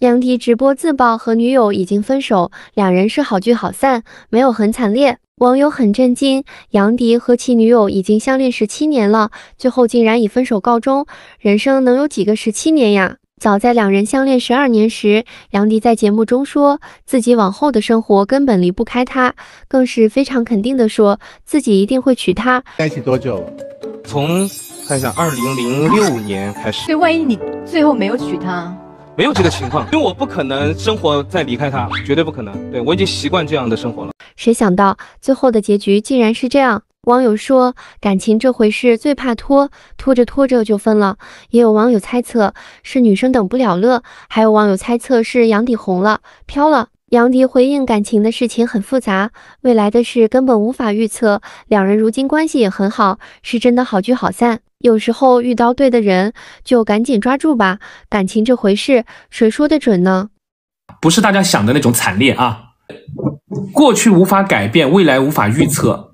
杨迪直播自曝和女友已经分手，两人是好聚好散，没有很惨烈。网友很震惊，杨迪和其女友已经相恋十七年了，最后竟然以分手告终。人生能有几个十七年呀？早在两人相恋十二年时，杨迪在节目中说自己往后的生活根本离不开她，更是非常肯定的说自己一定会娶她。在一起多久？从看一下二零零六年开始。那万一你最后没有娶她？没有这个情况，因为我不可能生活在离开他，绝对不可能。对我已经习惯这样的生活了。谁想到最后的结局竟然是这样？网友说感情这回事最怕拖，拖着拖着就分了。也有网友猜测是女生等不了了，还有网友猜测是杨迪红了飘了。杨迪回应感情的事情很复杂，未来的事根本无法预测。两人如今关系也很好，是真的好聚好散。有时候遇到对的人，就赶紧抓住吧。感情这回事，谁说得准呢？不是大家想的那种惨烈啊。过去无法改变，未来无法预测。